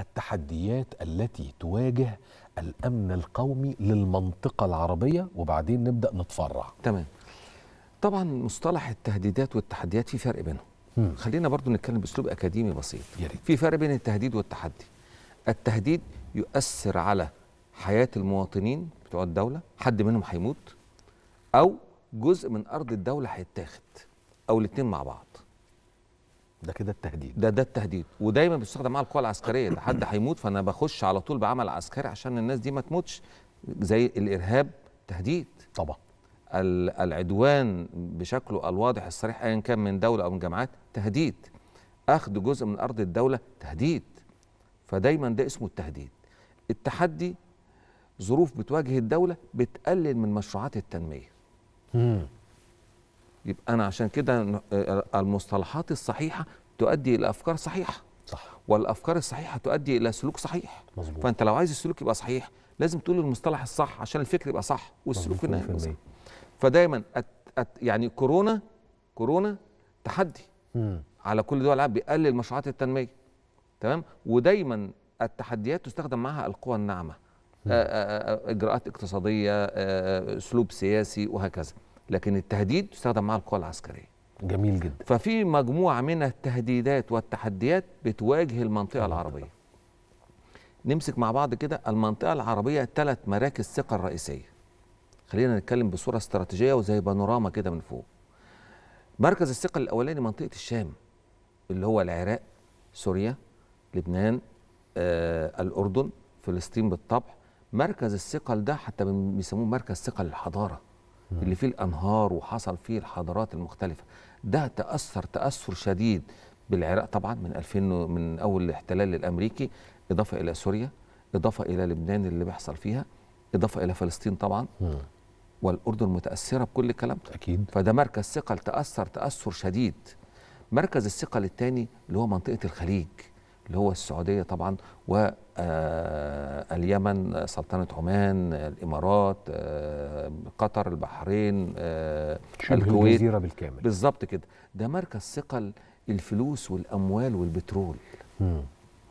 التحديات التي تواجه الامن القومي للمنطقه العربيه وبعدين نبدا نتفرع تمام طبعا مصطلح التهديدات والتحديات في فرق بينهم خلينا برضو نتكلم باسلوب اكاديمي بسيط في فرق بين التهديد والتحدي التهديد يؤثر على حياه المواطنين بتوع الدوله حد منهم هيموت او جزء من ارض الدوله هيتاخد او الاثنين مع بعض ده كده التهديد ده ده التهديد ودايما بيستخدم مع القوى العسكريه ده حد هيموت فانا بخش على طول بعمل عسكري عشان الناس دي ما تموتش زي الارهاب تهديد طبعا العدوان بشكله الواضح الصريح ايا كان من دوله او من جماعات تهديد اخذ جزء من ارض الدوله تهديد فدايما ده اسمه التهديد التحدي ظروف بتواجه الدوله بتقلل من مشروعات التنميه يبقى انا عشان كده آه، المصطلحات الصحيحه تؤدي الى افكار صحيحه صح والافكار الصحيحه تؤدي الى سلوك صحيح مظبوط فانت لو عايز السلوك يبقى صحيح لازم تقول المصطلح الصح عشان الفكر يبقى صح والسلوك يبقى صح فدايما أت أت يعني كورونا كورونا تحدي مم. على كل دول العالم بيقلل مشروعات التنميه تمام ودايما التحديات تستخدم معها القوى الناعمه آه، آه، اجراءات اقتصاديه اسلوب سياسي وهكذا لكن التهديد يستخدم معاه القوى العسكريه جميل جدا ففي مجموعه من التهديدات والتحديات بتواجه المنطقه العربيه نمسك مع بعض كده المنطقه العربيه ثلاث مراكز ثقه الرئيسيه خلينا نتكلم بصوره استراتيجيه وزي بانوراما كده من فوق مركز الثقه الاولاني منطقه الشام اللي هو العراق سوريا لبنان آه، الاردن فلسطين بالطبع مركز الثقل ده حتى بيسموه مركز ثقل الحضاره اللي فيه الانهار وحصل فيه الحضارات المختلفه ده تاثر تاثر شديد بالعراق طبعا من 2000 من اول الاحتلال الامريكي اضافه الى سوريا اضافه الى لبنان اللي بيحصل فيها اضافه الى فلسطين طبعا م. والاردن متاثره بكل الكلام ده اكيد فده مركز ثقل تاثر تاثر شديد مركز الثقل الثاني اللي هو منطقه الخليج اللي هو السعوديه طبعا واليمن آه، سلطنه عمان الامارات آه، قطر البحرين آه، الكويت الجزيره بالكامل بالظبط كده ده مركز ثقل الفلوس والاموال والبترول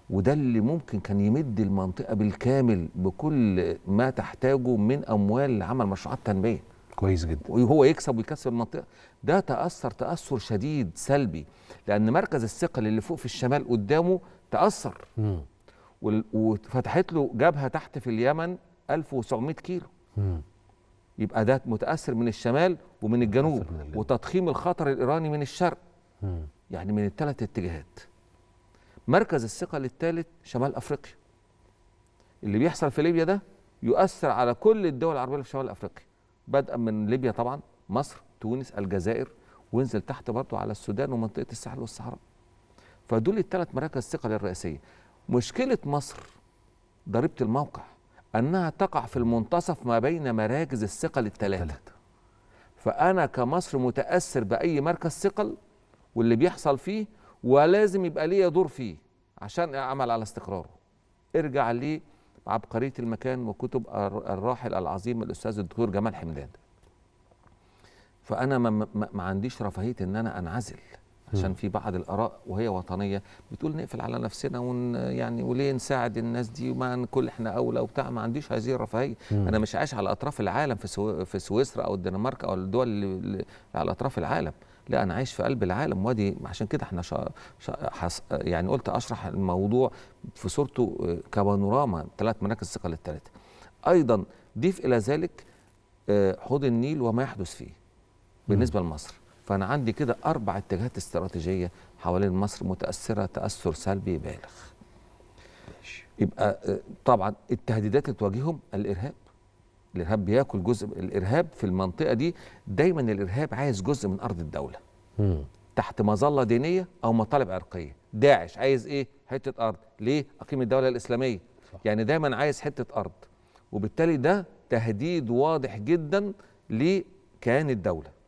وده اللي ممكن كان يمد المنطقه بالكامل بكل ما تحتاجه من اموال لعمل مشروعات تنميه كويس جدا وهو يكسب ويكسب المنطقه ده تاثر تاثر شديد سلبي لان مركز الثقل اللي فوق في الشمال قدامه تاثر مم. وفتحت له جبهه تحت في اليمن 1700 كيلو مم. يبقى ده متاثر من الشمال ومن الجنوب من وتضخيم الخطر الايراني من الشرق مم. يعني من الثلاث اتجاهات مركز الثقل الثالث شمال افريقيا اللي بيحصل في ليبيا ده يؤثر على كل الدول العربيه في شمال افريقيا بدءا من ليبيا طبعا مصر تونس الجزائر وانزل تحت برضه على السودان ومنطقه الساحل والصحراء فدول الثلاث مراكز ثقل الرئيسية مشكله مصر ضريبه الموقع انها تقع في المنتصف ما بين مراكز الثقل الثلاثه فانا كمصر متاثر باي مركز ثقل واللي بيحصل فيه ولازم يبقى ليا دور فيه عشان اعمل على استقراره ارجع لعبقريه المكان وكتب الراحل العظيم الاستاذ الدكتور جمال حمدان فانا ما, ما عنديش رفاهيه ان انا انعزل عشان في بعض الاراء وهي وطنيه بتقول نقفل على نفسنا ون يعني وليه نساعد الناس دي وما كل احنا اولى وبتاع ما عنديش هذه الرفاهيه انا مش عايش على اطراف العالم في سو... في سويسرا او الدنمارك او الدول اللي على اطراف العالم لا انا عايش في قلب العالم وادي عشان كده احنا شا شا حس يعني قلت اشرح الموضوع في صورته آه، كبانوراما ثلاث مراكز ثقل الثلاثه ايضا ضيف الى ذلك آه، حوض النيل وما يحدث فيه بالنسبه لمصر فانا عندي كده اربع اتجاهات استراتيجيه حوالين مصر متاثره تاثر سلبي بالغ ماشي. يبقى آه، طبعا التهديدات اللي تواجههم الارهاب الارهاب بياكل جزء الارهاب في المنطقه دي دايما الارهاب عايز جزء من ارض الدوله م. تحت مظله دينيه او مطالب عرقيه داعش عايز ايه حته ارض ليه اقيم الدوله الاسلاميه صح. يعني دايما عايز حته ارض وبالتالي ده تهديد واضح جدا لكيان الدوله